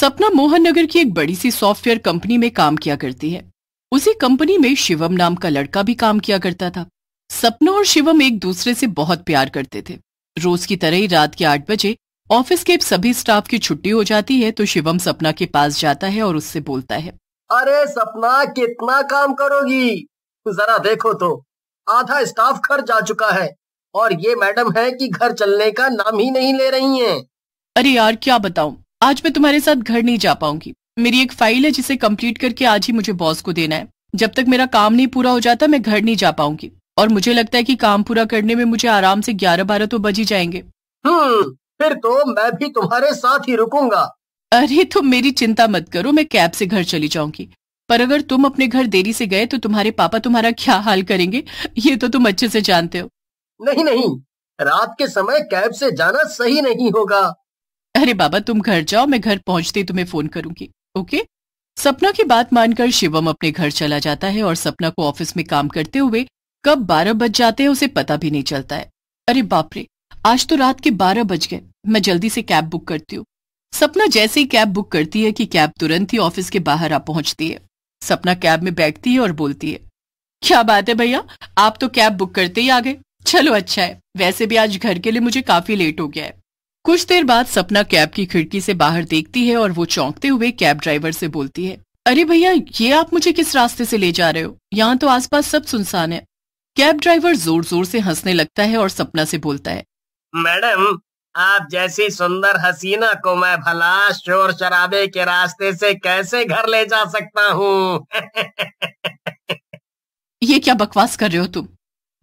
सपना मोहन नगर की एक बड़ी सी सॉफ्टवेयर कंपनी में काम किया करती है उसी कंपनी में शिवम नाम का लड़का भी काम किया करता था सपना और शिवम एक दूसरे से बहुत प्यार करते थे रोज की तरह ही रात के आठ बजे ऑफिस के सभी स्टाफ की छुट्टी हो जाती है तो शिवम सपना के पास जाता है और उससे बोलता है अरे सपना कितना काम करोगी जरा देखो तो आधा स्टाफ घर जा चुका है और ये मैडम है कि घर चलने का नाम ही नहीं ले रही हैं। अरे यार क्या बताऊं आज मैं तुम्हारे साथ घर नहीं जा पाऊंगी मेरी एक फाइल है जिसे कंप्लीट करके आज ही मुझे बॉस को देना है जब तक मेरा काम नहीं पूरा हो जाता मैं घर नहीं जा पाऊंगी और मुझे लगता है कि काम पूरा करने में मुझे आराम से ग्यारह बारह तो बज ही जाएंगे हम्म, फिर तो मैं भी तुम्हारे साथ ही रुकूंगा अरे तुम तो मेरी चिंता मत करो मैं कैब से घर चली जाऊंगी पर अगर तुम अपने घर देरी से गए तो तुम्हारे पापा तुम्हारा क्या हाल करेंगे ये तो तुम अच्छे से जानते हो नहीं नहीं रात के समय कैब से जाना सही नहीं होगा अरे बाबा तुम घर जाओ मैं घर पहुंचते तुम्हें फोन करूंगी ओके सपना की बात मानकर शिवम अपने घर चला जाता है और सपना को ऑफिस में काम करते हुए कब बारह बज जाते हैं उसे पता भी नहीं चलता है अरे बापरे आज तो रात के बारह बज गए मैं जल्दी से कैब बुक करती हूँ सपना जैसे ही कैब बुक करती है कि कैब तुरंत ही ऑफिस के बाहर आ पहुंचती है सपना कैब में बैठती है और बोलती है क्या बात है भैया आप तो कैब बुक करते ही आ गए चलो अच्छा है वैसे भी आज घर के लिए मुझे काफी लेट हो गया है कुछ देर बाद सपना कैब की खिड़की से बाहर देखती है और वो चौंकते हुए कैब ड्राइवर से बोलती है अरे भैया ये आप मुझे किस रास्ते से ले जा रहे हो यहाँ तो आसपास सब सुनसान है कैब ड्राइवर जोर जोर से हंसने लगता है और सपना से बोलता है मैडम आप जैसी सुंदर हसीना को मैं भला शोर शराबे के रास्ते से कैसे घर ले जा सकता हूँ ये क्या बकवास कर रहे हो तुम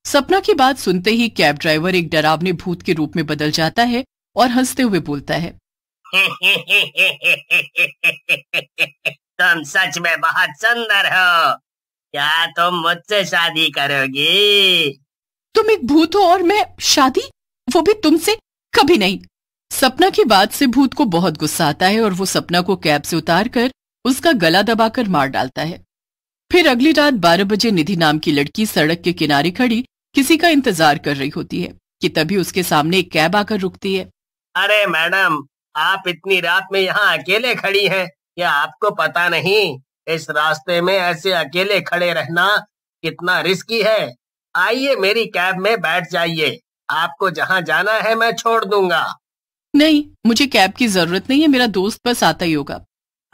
सपना की बात सुनते ही कैब ड्राइवर एक डरावने भूत के रूप में बदल जाता है और हंसते हुए बोलता है तुम सच में बहुत सुंदर हो क्या तुम मुझसे शादी करोगी तुम एक भूत हो और मैं शादी वो भी तुमसे कभी नहीं सपना की बात से भूत को बहुत गुस्सा आता है और वो सपना को कैब से उतार कर उसका गला दबाकर मार डालता है फिर अगली रात 12 बजे निधि नाम की लड़की सड़क के किनारे खड़ी किसी का इंतजार कर रही होती है कि तभी उसके सामने एक कैब आकर रुकती है अरे मैडम आप इतनी रात में यहाँ अकेले खड़ी हैं क्या आपको पता नहीं इस रास्ते में ऐसे अकेले खड़े रहना कितना रिस्की है आइए मेरी कैब में बैठ जाइए आपको जहाँ जाना है मैं छोड़ दूंगा नहीं मुझे कैब की जरूरत नहीं है मेरा दोस्त बस आता ही होगा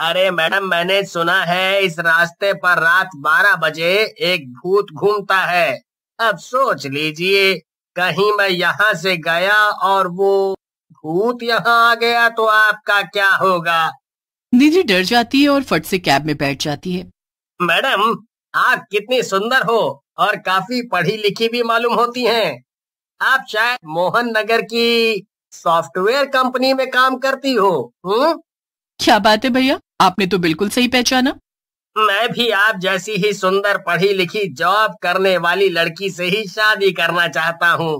अरे मैडम मैंने सुना है इस रास्ते पर रात बारह बजे एक भूत घूमता है अब सोच लीजिए कहीं मैं यहाँ से गया और वो भूत यहाँ आ गया तो आपका क्या होगा निधि डर जाती है और फट से कैब में बैठ जाती है मैडम आप कितनी सुंदर हो और काफी पढ़ी लिखी भी मालूम होती हैं। आप शायद मोहन नगर की सॉफ्टवेयर कंपनी में काम करती हो हुँ? हम्म? क्या बात है भैया आपने तो बिल्कुल सही पहचाना मैं भी आप जैसी ही सुंदर पढ़ी लिखी जॉब करने वाली लड़की से ही शादी करना चाहता हूँ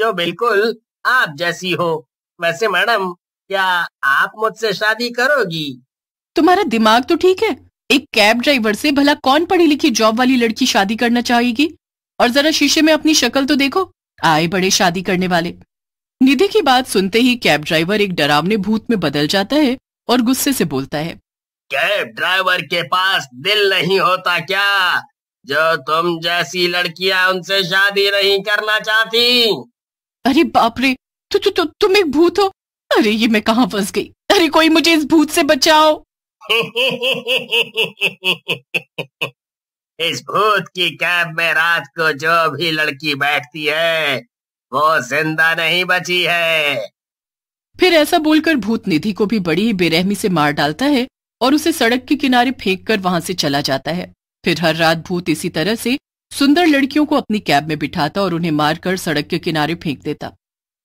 जो बिल्कुल आप जैसी हो वैसे मैडम क्या आप मुझसे शादी करोगी तुम्हारा दिमाग तो ठीक है एक कैब ड्राइवर से भला कौन पढ़ी लिखी जॉब वाली लड़की शादी करना चाहेगी और जरा शीशे में अपनी शक्ल तो देखो आए बड़े शादी करने वाले निधि की बात सुनते ही कैब ड्राइवर एक डरावने भूत में बदल जाता है और गुस्से से बोलता है कैब ड्राइवर के पास दिल नहीं होता क्या जो तुम जैसी लड़कियां उनसे शादी नहीं करना चाहती अरे बाप रे तु, तो, तु, तो, तु, तो, तुम एक भूत हो अरे ये मैं कहाँ फंस गई अरे कोई मुझे इस भूत से बचाओ इस भूत की कैब में रात को जो भी लड़की बैठती है वो जिंदा नहीं बची है फिर ऐसा बोलकर भूत निधि को भी बड़ी बेरहमी से मार डालता है और उसे सड़क के किनारे फेंक कर वहां से चला जाता है फिर हर रात भूत इसी तरह से सुंदर लड़कियों को अपनी कैब में बिठाता और उन्हें मारकर सड़क के किनारे फेंक देता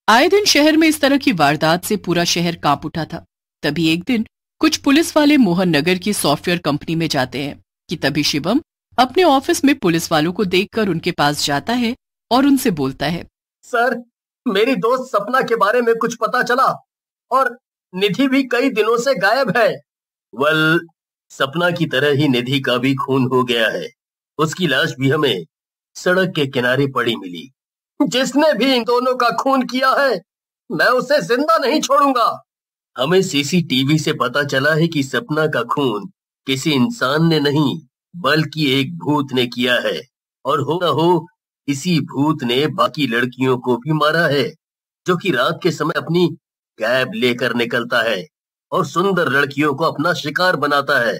आए दिन शहर में इस तरह की वारदात से पूरा शहर कांप उठा था तभी एक दिन कुछ पुलिस वाले मोहन नगर की सॉफ्टवेयर कंपनी में जाते हैं कि तभी शिवम अपने ऑफिस में पुलिस वालों को देखकर उनके पास जाता है और उनसे बोलता है सर मेरी दोस्त सपना के बारे में कुछ पता चला और निधि भी कई दिनों से गायब है वल सपना की तरह ही निधि का भी खून हो गया है उसकी लाश भी हमें सड़क के किनारे पड़ी मिली जिसने भी इन दोनों का खून किया है मैं उसे जिंदा नहीं छोड़ूंगा हमें सीसीटीवी से पता चला है कि सपना का खून किसी इंसान ने नहीं बल्कि एक भूत ने किया है और हो ना हो इसी भूत ने बाकी लड़कियों को भी मारा है जो कि रात के समय अपनी कैब लेकर निकलता है और सुंदर लड़कियों को अपना शिकार बनाता है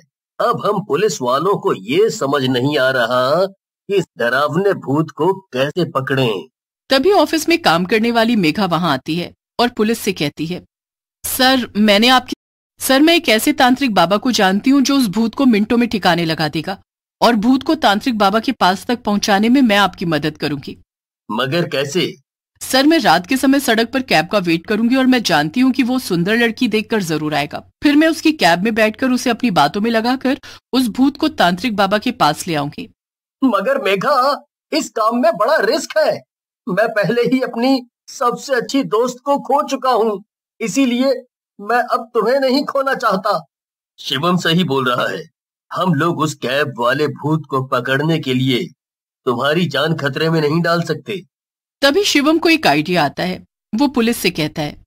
अब हम पुलिस वालों को ये समझ नहीं आ रहा कि इस डरावने भूत को कैसे पकड़ें। तभी ऑफिस में काम करने वाली मेघा वहां आती है और पुलिस से कहती है सर मैंने आपकी सर मैं एक ऐसे तांत्रिक बाबा को जानती हूँ जो उस भूत को मिनटों में ठिकाने लगा देगा और भूत को तांत्रिक बाबा के पास तक पहुंचाने में मैं आपकी मदद करूंगी मगर कैसे सर मैं रात के समय सड़क पर कैब का वेट करूंगी और मैं जानती हूँ कि वो सुंदर लड़की देखकर जरूर आएगा फिर मैं उसकी कैब में बैठकर उसे अपनी बातों में लगाकर उस भूत को तांत्रिक बाबा के पास ले आऊंगी मगर मेघा इस काम में बड़ा रिस्क है मैं पहले ही अपनी सबसे अच्छी दोस्त को खो चुका हूँ इसीलिए मैं अब तुम्हें नहीं खोना चाहता शिवम सही बोल रहा है हम लोग उस कैब वाले भूत को पकड़ने के लिए तुम्हारी जान खतरे में नहीं डाल सकते तभी शिवम को एक आइडिया आता है वो पुलिस से कहता है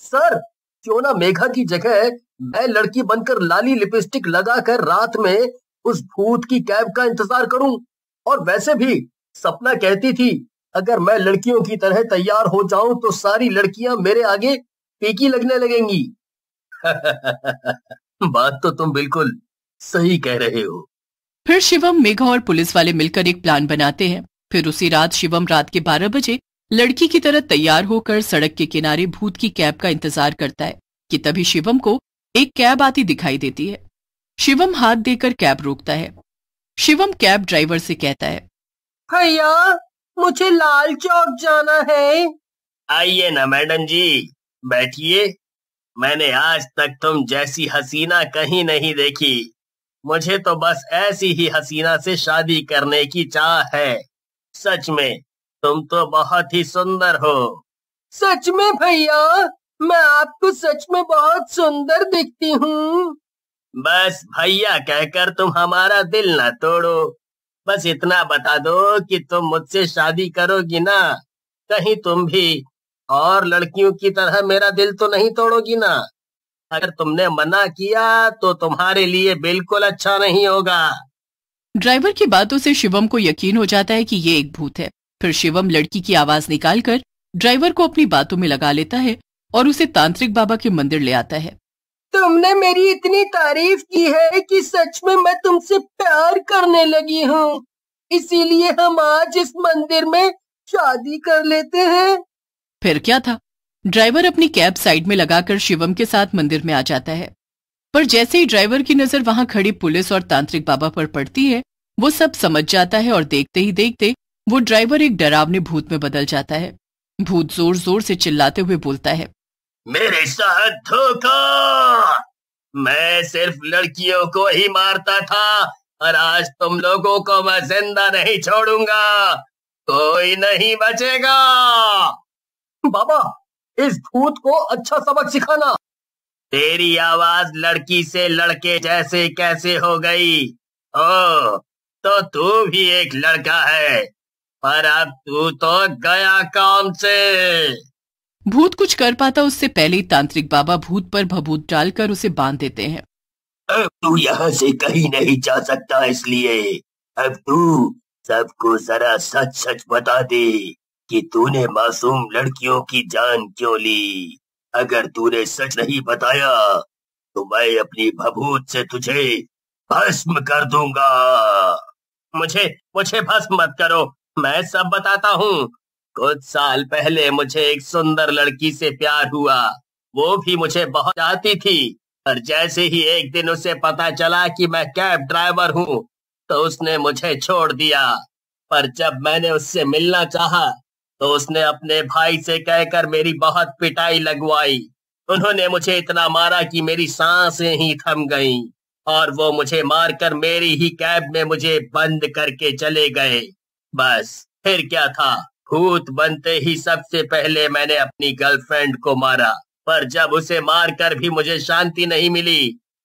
सर क्यों ना मेघा की जगह मैं लड़की बनकर लाली लिपस्टिक लगाकर रात में उस भूत की कैब का इंतजार करूं और वैसे भी सपना कहती थी अगर मैं लड़कियों की तरह तैयार हो जाऊं तो सारी लड़कियां मेरे आगे पीकी लगने लगेंगी बात तो तुम बिल्कुल सही कह रहे हो फिर शिवम मेघा और पुलिस वाले मिलकर एक प्लान बनाते हैं फिर उसी रात शिवम रात के बारह बजे लड़की की तरह तैयार होकर सड़क के किनारे भूत की कैब का इंतजार करता है कि तभी शिवम को एक कैब आती दिखाई देती है शिवम हाथ देकर कैब रोकता है शिवम कैब ड्राइवर से कहता है भैया मुझे लाल चौक जाना है आइए ना मैडम जी बैठिए मैंने आज तक तुम जैसी हसीना कहीं नहीं देखी मुझे तो बस ऐसी ही हसीना से शादी करने की चाह है सच में तुम तो बहुत ही सुंदर हो सच में भैया मैं आपको सच में बहुत सुंदर दिखती हूँ बस भैया कहकर तुम हमारा दिल न तोड़ो बस इतना बता दो कि तुम मुझसे शादी करोगी ना कहीं तुम भी और लड़कियों की तरह मेरा दिल तो नहीं तोड़ोगी ना अगर तुमने मना किया तो तुम्हारे लिए बिल्कुल अच्छा नहीं होगा ड्राइवर की बातों से शिवम को यकीन हो जाता है कि ये एक भूत है फिर शिवम लड़की की आवाज निकालकर ड्राइवर को अपनी बातों में लगा लेता है और उसे तांत्रिक बाबा के मंदिर ले आता है तुमने मेरी इतनी तारीफ की है कि सच में मैं तुमसे प्यार करने लगी हूँ इसीलिए हम आज इस मंदिर में शादी कर लेते हैं फिर क्या था ड्राइवर अपनी कैब साइड में लगाकर शिवम के साथ मंदिर में आ जाता है पर जैसे ही ड्राइवर की नजर वहाँ खड़ी पुलिस और तांत्रिक बाबा पर पड़ती है वो सब समझ जाता है और देखते ही देखते वो ड्राइवर एक डरावने भूत में बदल जाता है भूत जोर जोर से चिल्लाते हुए बोलता है मेरे साथ धोखा मैं सिर्फ लड़कियों को ही मारता था और आज तुम लोगों को मैं जिंदा नहीं छोड़ूंगा कोई नहीं बचेगा बाबा इस भूत को अच्छा सबक सिखाना तेरी आवाज लड़की से लड़के जैसे कैसे हो गई ओ तो तू भी एक लड़का है पर अब तू तो गया काम से भूत कुछ कर पाता उससे पहले ही तांत्रिक बाबा भूत पर भभूत डालकर उसे बांध देते हैं अब तू यहाँ से कहीं नहीं जा सकता इसलिए अब तू सबको जरा सच सच बता दे कि तूने मासूम लड़कियों की जान क्यों ली अगर तूने सच नहीं बताया तो मैं अपनी भभूत से तुझे भस्म कर दूंगा मुझे मुझे भस्म मत करो मैं सब बताता हूँ कुछ साल पहले मुझे एक सुंदर लड़की से प्यार हुआ वो भी मुझे बहुत चाहती थी पर जैसे ही एक दिन उसे पता चला कि मैं कैब ड्राइवर हूँ तो उसने मुझे छोड़ दिया पर जब मैंने उससे मिलना चाहा तो उसने अपने भाई से कहकर मेरी बहुत पिटाई लगवाई उन्होंने मुझे इतना मारा कि मेरी सांसें ही थम गईं और वो मुझे मारकर मेरी ही कैब में मुझे बंद करके चले गए बस फिर क्या था भूत बनते ही सबसे पहले मैंने अपनी गर्लफ्रेंड को मारा पर जब उसे मार कर भी मुझे शांति नहीं मिली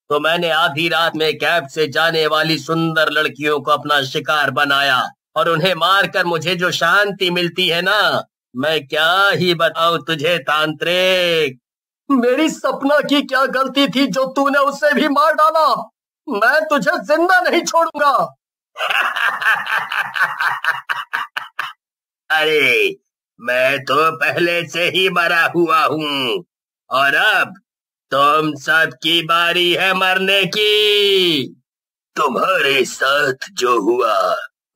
तो मैंने आधी रात में कैब से जाने वाली सुंदर लड़कियों को अपना शिकार बनाया और उन्हें मार कर मुझे जो शांति मिलती है ना मैं क्या ही बताऊं तुझे तांत्रिक मेरी सपना की क्या गलती थी जो तूने उसे भी मार डाला मैं तुझे जिंदा नहीं छोड़ूंगा अरे मैं तो पहले से ही मरा हुआ हूँ और अब तुम सब की बारी है मरने की तुम्हारे साथ जो हुआ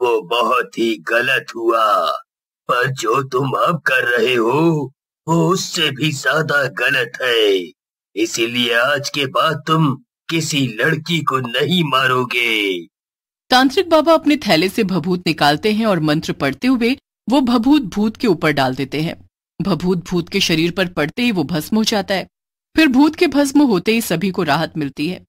वो बहुत ही गलत हुआ पर जो तुम अब कर रहे हो वो उससे भी ज्यादा गलत है इसीलिए आज के बाद तुम किसी लड़की को नहीं मारोगे तांत्रिक बाबा अपने थैले से भभूत निकालते हैं और मंत्र पढ़ते हुए वो भभूत भूत के ऊपर डाल देते हैं भभूत भूत के शरीर पर पड़ते ही वो भस्म हो जाता है फिर भूत के भस्म होते ही सभी को राहत मिलती है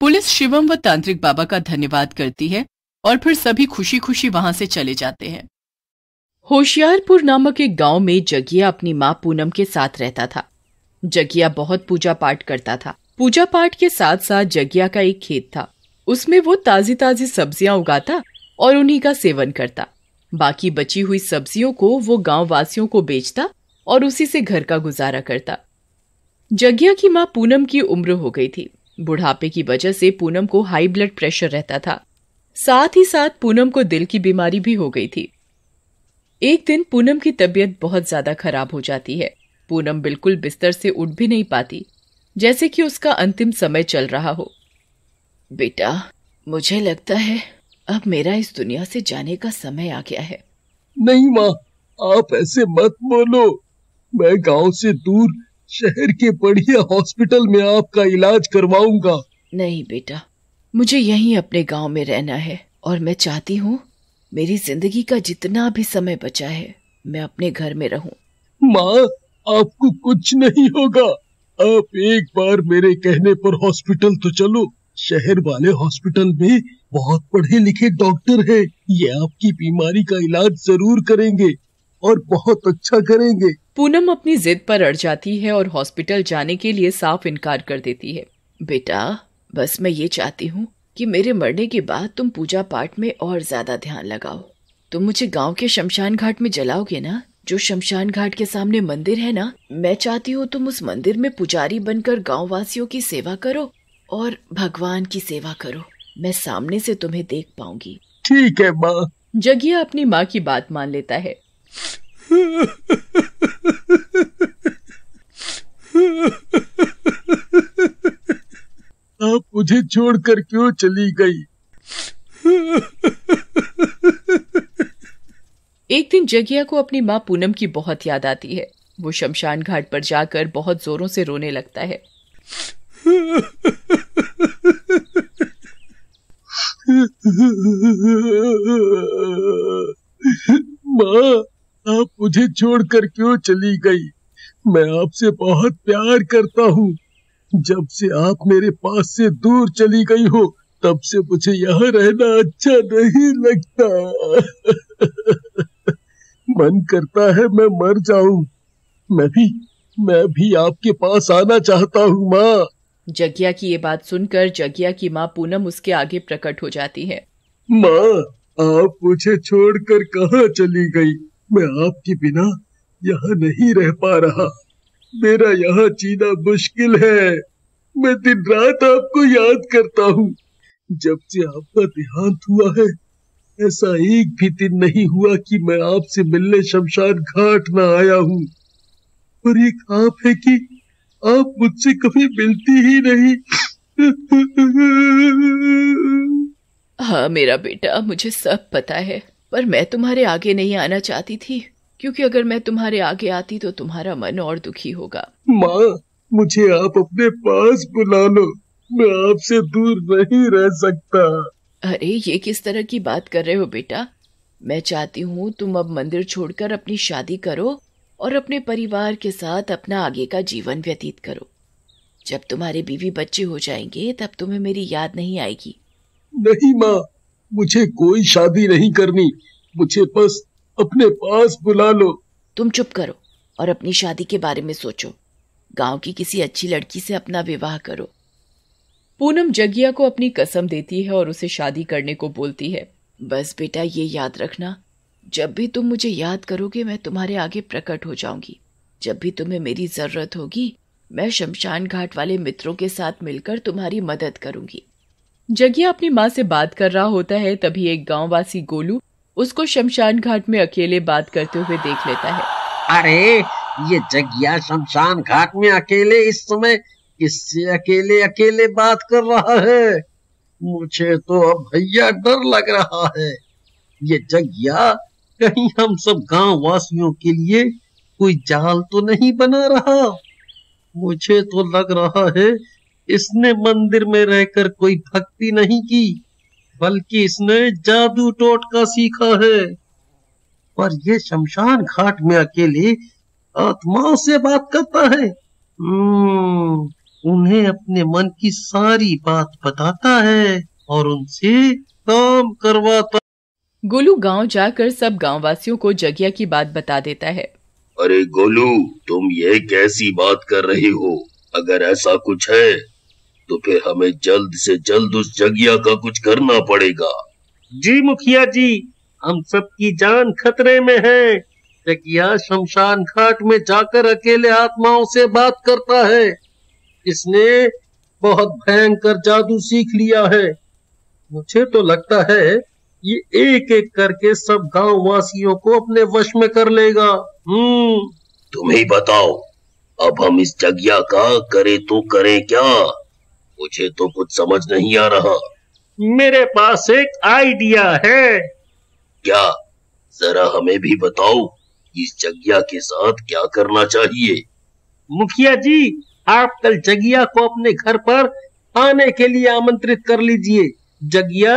पुलिस शिवम व तांत्रिक बाबा का धन्यवाद करती है और फिर सभी खुशी खुशी वहां से चले जाते हैं होशियारपुर नामक एक गांव में जगिया अपनी माँ पूनम के साथ रहता था जगिया बहुत पूजा पाठ करता था पूजा पाठ के साथ साथ जगिया का एक खेत था उसमें वो ताजी ताजी सब्जियां उगाता और उन्हीं का सेवन करता बाकी बची हुई सब्जियों को वो गांव वासियों को बेचता और उसी से घर का गुजारा करता जगिया की माँ पूनम की उम्र हो गई थी बुढ़ापे की वजह से पूनम को हाई ब्लड प्रेशर रहता था साथ ही साथ पूनम को दिल की बीमारी भी हो गई थी एक दिन पूनम की तबीयत बहुत ज्यादा खराब हो जाती है पूनम बिल्कुल बिस्तर से उठ भी नहीं पाती जैसे कि उसका अंतिम समय चल रहा हो बेटा मुझे लगता है अब मेरा इस दुनिया से जाने का समय आ गया है नहीं माँ आप ऐसे मत बोलो मैं गांव से दूर शहर के बढ़िया हॉस्पिटल में आपका इलाज करवाऊंगा नहीं बेटा मुझे यहीं अपने गांव में रहना है और मैं चाहती हूँ मेरी जिंदगी का जितना भी समय बचा है मैं अपने घर में रहूं माँ आपको कुछ नहीं होगा आप एक बार मेरे कहने पर हॉस्पिटल तो चलो शहर वाले हॉस्पिटल में बहुत पढ़े लिखे डॉक्टर हैं ये आपकी बीमारी का इलाज जरूर करेंगे और बहुत अच्छा करेंगे पूनम अपनी जिद पर अड़ जाती है और हॉस्पिटल जाने के लिए साफ इनकार कर देती है बेटा बस मैं ये चाहती हूँ कि मेरे मरने के बाद तुम पूजा पाठ में और ज्यादा ध्यान लगाओ तुम मुझे गांव के शमशान घाट में जलाओगे ना जो शमशान घाट के सामने मंदिर है ना मैं चाहती हूँ तुम उस मंदिर में पुजारी बनकर गाँव वासियों की सेवा करो और भगवान की सेवा करो मैं सामने से तुम्हें देख पाऊंगी ठीक है माँ जगिया अपनी माँ की बात मान लेता है आप मुझे छोड़कर क्यों चली गई एक दिन जगिया को अपनी माँ पूनम की बहुत याद आती है वो शमशान घाट पर जाकर बहुत जोरों से रोने लगता है माँ आप मुझे छोड़कर क्यों चली गई मैं आपसे बहुत प्यार करता हूँ जब से आप मेरे पास से दूर चली गई हो तब से मुझे यहाँ रहना अच्छा नहीं लगता मन करता है मैं मर जाऊं मैं भी मैं भी आपके पास आना चाहता हूँ माँ जगिया की ये बात सुनकर जगिया की माँ पूनम उसके आगे प्रकट हो जाती है माँ आप मुझे छोड़कर कहाँ चली गई मैं आपके बिना यहाँ नहीं रह पा रहा मेरा यहाँ जीना मुश्किल है मैं दिन रात आपको याद करता हूँ जब से आपका देहांत हुआ है ऐसा एक भी दिन नहीं हुआ कि मैं आपसे मिलने शमशान घाट ना आया हूँ और एक आप है कि आप मुझसे कभी मिलती ही नहीं हाँ मेरा बेटा मुझे सब पता है पर मैं तुम्हारे आगे नहीं आना चाहती थी क्योंकि अगर मैं तुम्हारे आगे आती तो तुम्हारा मन और दुखी होगा माँ मुझे आप अपने पास बुला लो मैं आपसे दूर नहीं रह सकता अरे ये किस तरह की बात कर रहे हो बेटा मैं चाहती हूँ तुम अब मंदिर छोड़कर अपनी शादी करो और अपने परिवार के साथ अपना आगे का जीवन व्यतीत करो जब तुम्हारे बीवी बच्चे हो जाएंगे तब तुम्हें मेरी याद नहीं आएगी नहीं माँ मुझे कोई शादी नहीं करनी मुझे बस अपने पास बुला लो तुम चुप करो और अपनी शादी के बारे में सोचो गांव की किसी अच्छी लड़की से अपना विवाह करो पूनम जगिया को अपनी कसम देती है और उसे शादी करने को बोलती है बस बेटा ये याद रखना जब भी तुम मुझे याद करोगे मैं तुम्हारे आगे प्रकट हो जाऊंगी जब भी तुम्हें मेरी जरूरत होगी मैं शमशान घाट वाले मित्रों के साथ मिलकर तुम्हारी मदद करूंगी जगिया अपनी माँ से बात कर रहा होता है तभी एक गांववासी गोलू उसको शमशान घाट में अकेले बात करते हुए देख लेता है अरे ये जगिया शमशान घाट में अकेले इस समय किससे अकेले अकेले बात कर रहा है मुझे तो अब भैया डर लग रहा है ये जगिया कहीं हम सब गांव वासियों के लिए कोई जाल तो नहीं बना रहा मुझे तो लग रहा है इसने मंदिर में रहकर कोई भक्ति नहीं की बल्कि इसने जादू टोटका सीखा है पर यह शमशान घाट में अकेले आत्माओं से बात करता है हम्म, उन्हें अपने मन की सारी बात बताता है और उनसे काम करवाता गोलू गांव जाकर सब गाँव वासियों को जगिया की बात बता देता है अरे गोलू तुम ये कैसी बात कर रही हो अगर ऐसा कुछ है तो फिर हमें जल्द से जल्द उस जगिया का कुछ करना पड़ेगा जी मुखिया जी हम सबकी जान खतरे में है जगिया शमशान घाट में जाकर अकेले आत्माओं से बात करता है इसने बहुत भयंकर जादू सीख लिया है मुझे तो लगता है ये एक एक करके सब गांव वासियों को अपने वश में कर लेगा हम्म तुम ही बताओ अब हम इस जगिया का करे तो करे क्या मुझे तो कुछ समझ नहीं आ रहा मेरे पास एक आइडिया है क्या जरा हमें भी बताओ इस जगिया के साथ क्या करना चाहिए मुखिया जी आप कल जगिया को अपने घर पर आने के लिए आमंत्रित कर लीजिए जगिया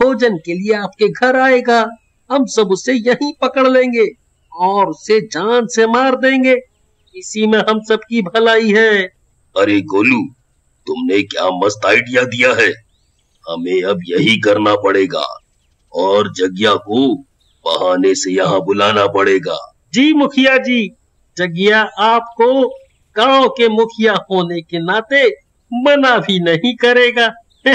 भोजन के लिए आपके घर आएगा हम सब उसे यहीं पकड़ लेंगे और उसे जान से मार देंगे इसी में हम सब की भलाई है अरे गोलू तुमने क्या मस्त आइडिया दिया है हमें अब यही करना पड़ेगा और जगिया को बहाने से यहाँ बुलाना पड़ेगा जी मुखिया जी जगिया आपको गांव के मुखिया होने के नाते मना भी नहीं करेगा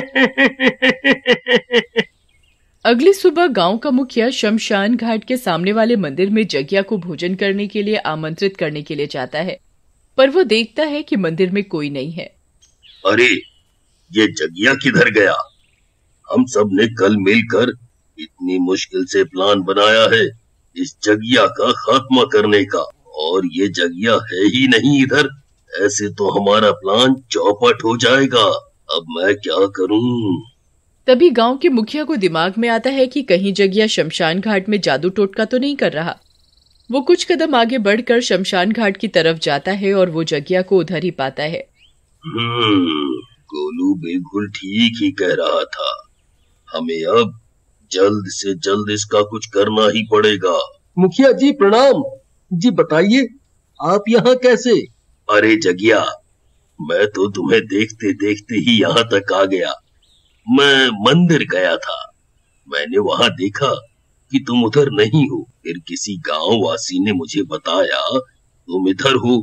अगली सुबह गांव का मुखिया शमशान घाट के सामने वाले मंदिर में जगिया को भोजन करने के लिए आमंत्रित करने के लिए जाता है पर वो देखता है कि मंदिर में कोई नहीं है अरे ये जगिया किधर गया हम सब ने कल मिलकर इतनी मुश्किल से प्लान बनाया है इस जगिया का खात्मा करने का और ये जगिया है ही नहीं इधर ऐसे तो हमारा प्लान चौपट हो जाएगा अब मैं क्या करूं तभी गांव के मुखिया को दिमाग में आता है कि कहीं जगिया शमशान घाट में जादू टोटका तो नहीं कर रहा वो कुछ कदम आगे बढ़कर शमशान घाट की तरफ जाता है और वो जगिया को उधर ही पाता है हम्म, गोलू बिल्कुल ठीक ही कह रहा था हमें अब जल्द से जल्द इसका कुछ करना ही पड़ेगा मुखिया जी प्रणाम जी बताइए आप यहाँ कैसे अरे जगिया मैं तो तुम्हें देखते देखते ही यहाँ तक आ गया मैं मंदिर गया था मैंने वहां देखा कि तुम उधर नहीं हो फिर किसी गांव वासी ने मुझे बताया तुम इधर हो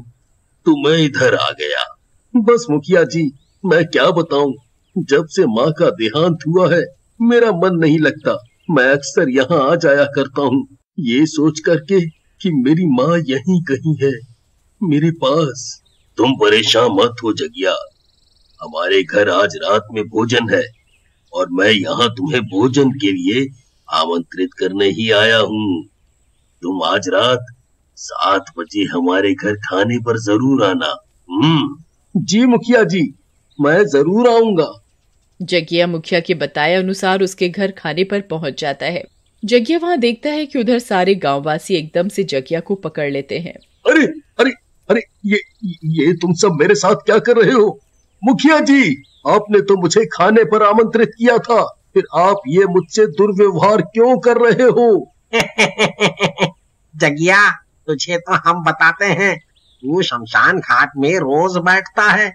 तो मैं इधर आ गया बस मुखिया जी मैं क्या बताऊं जब से माँ का देहांत हुआ है मेरा मन नहीं लगता मैं अक्सर यहाँ आ जाया करता हूँ ये सोच करके कि मेरी माँ यहीं कहीं है मेरे पास तुम परेशान मत हो जगिया हमारे घर आज रात में भोजन है और मैं यहाँ तुम्हें भोजन के लिए आमंत्रित करने ही आया हूँ तुम आज रात सात बजे हमारे घर खाने पर जरूर आना हम्म जी मुखिया जी मैं जरूर आऊंगा जगिया मुखिया के बताए अनुसार उसके घर खाने पर पहुंच जाता है जगिया वहाँ देखता है कि उधर सारे गांववासी एकदम से जगिया को पकड़ लेते हैं अरे अरे अरे ये ये तुम सब मेरे साथ क्या कर रहे हो मुखिया जी आपने तो मुझे खाने पर आमंत्रित किया था फिर आप ये मुझसे दुर्व्यवहार क्यों कर रहे हो जगिया तुझे तो हम बताते हैं तू शमशान घाट में रोज बैठता है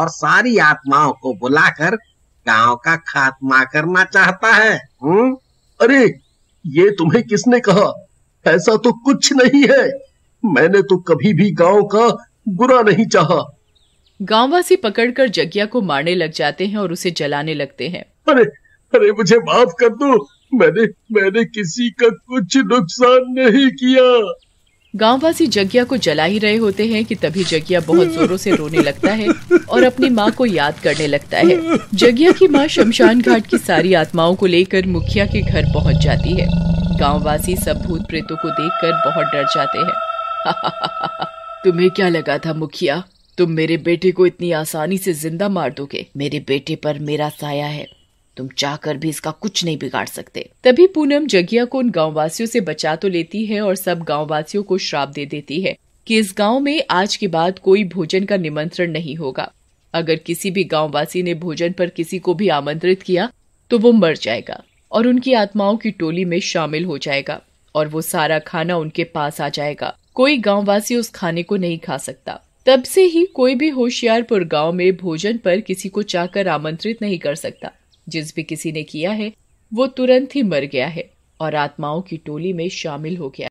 और सारी आत्माओं को बुलाकर गांव का खात्मा करना चाहता है हुँ? हम्म? अरे ये तुम्हें किसने कहा ऐसा तो कुछ नहीं है मैंने तो कभी भी गांव का बुरा नहीं चाहा गांववासी पकड़कर जगिया को मारने लग जाते हैं और उसे जलाने लगते हैं अरे अरे मुझे माफ कर दो मैंने मैंने किसी का कुछ नुकसान नहीं किया गांववासी जगिया को जला ही रहे होते हैं कि तभी जगिया बहुत जोरों से रोने लगता है और अपनी माँ को याद करने लगता है जगिया की माँ शमशान घाट की सारी आत्माओं को लेकर मुखिया के घर पहुँच जाती है गांववासी सब भूत प्रेतों को देखकर बहुत डर जाते हैं तुम्हें क्या लगा था मुखिया तुम मेरे बेटे को इतनी आसानी से जिंदा मार दोगे मेरे बेटे पर मेरा साया है तुम चाहकर भी इसका कुछ नहीं बिगाड़ सकते तभी पूनम जगिया को उन गाँव वासियों से बचा तो लेती है और सब गाँव वासियों को श्राप दे देती है कि इस गांव में आज के बाद कोई भोजन का निमंत्रण नहीं होगा अगर किसी भी गाँव वासी ने भोजन पर किसी को भी आमंत्रित किया तो वो मर जाएगा और उनकी आत्माओं की टोली में शामिल हो जाएगा और वो सारा खाना उनके पास आ जाएगा कोई गाँव वासी उस खाने को नहीं खा सकता तब से ही कोई भी होशियारपुर गांव में भोजन पर किसी को चाहकर आमंत्रित नहीं कर सकता जिस भी किसी ने किया है वो तुरंत ही मर गया है और आत्माओं की टोली में शामिल हो गया